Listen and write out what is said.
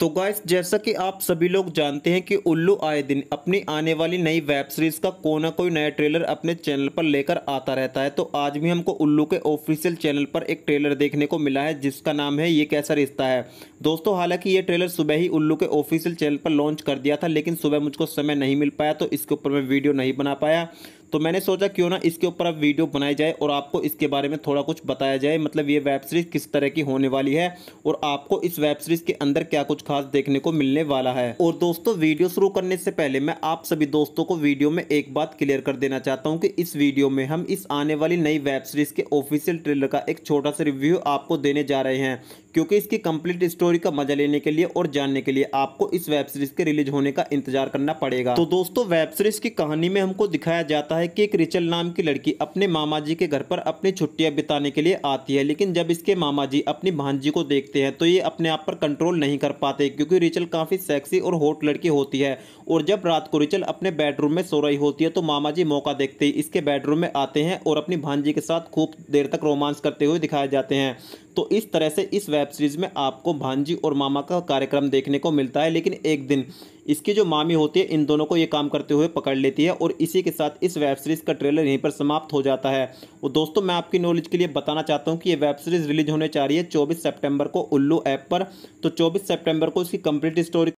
तो गाइस जैसा कि आप सभी लोग जानते हैं कि उल्लू आए दिन अपनी आने वाली नई वेब सीरीज़ का कोई ना कोई नया ट्रेलर अपने चैनल पर लेकर आता रहता है तो आज भी हमको उल्लू के ऑफिशियल चैनल पर एक ट्रेलर देखने को मिला है जिसका नाम है ये कैसा रिश्ता है दोस्तों हालांकि ये ट्रेलर सुबह ही उल्लू के ऑफिशियल चैनल पर लॉन्च कर दिया था लेकिन सुबह मुझको समय नहीं मिल पाया तो इसके ऊपर मैं वीडियो नहीं बना पाया तो मैंने सोचा क्यों ना इसके ऊपर अब वीडियो बनाई जाए और आपको इसके बारे में थोड़ा कुछ बताया जाए मतलब ये वेब सीरीज़ किस तरह की होने वाली है और आपको इस वेब सीरीज़ के अंदर क्या कुछ खास देखने को मिलने वाला है और दोस्तों वीडियो शुरू करने से पहले मैं आप सभी दोस्तों को वीडियो में एक बात क्लियर कर देना चाहता हूँ कि इस वीडियो में हम इस आने वाली नई वेब सीरीज़ के ऑफिशियल ट्रेलर का एक छोटा सा रिव्यू आपको देने जा रहे हैं क्योंकि इसकी कंप्लीट स्टोरी का मजा लेने के लिए और जानने के लिए आपको इस वेब सीरीज के रिलीज होने का इंतजार करना पड़ेगा तो दोस्तों वेब सीरीज की कहानी में हमको दिखाया जाता है कि एक रिचल नाम की लड़की अपने मामा जी के घर पर अपनी छुट्टियां बिताने के लिए आती है लेकिन जब इसके मामा जी अपनी भांजी को देखते हैं तो ये अपने आप पर कंट्रोल नहीं कर पाते क्योंकि रिचल काफी सेक्सी और होट लड़की होती है और जब रात को रिचल अपने बेडरूम में सो रही होती है तो मामा जी मौका देखते ही इसके बेडरूम में आते हैं और अपनी भांजी के साथ खूब देर तक रोमांस करते हुए दिखाए जाते हैं तो इस तरह से इस वेब वेब सीरीज़ में आपको भांजी और मामा का कार्यक्रम देखने को मिलता है लेकिन एक दिन इसकी जो मामी होती है इन दोनों को ये काम करते हुए पकड़ लेती है और इसी के साथ इस वेब सीरीज़ का ट्रेलर यहीं पर समाप्त हो जाता है और दोस्तों मैं आपकी नॉलेज के लिए बताना चाहता हूँ कि ये वेब सीरीज़ रिलीज होने जा रही है चौबीस सेप्टेम्बर को उल्लू ऐप पर तो चौबीस सेप्टेम्बर को इसकी कंप्लीट स्टोरी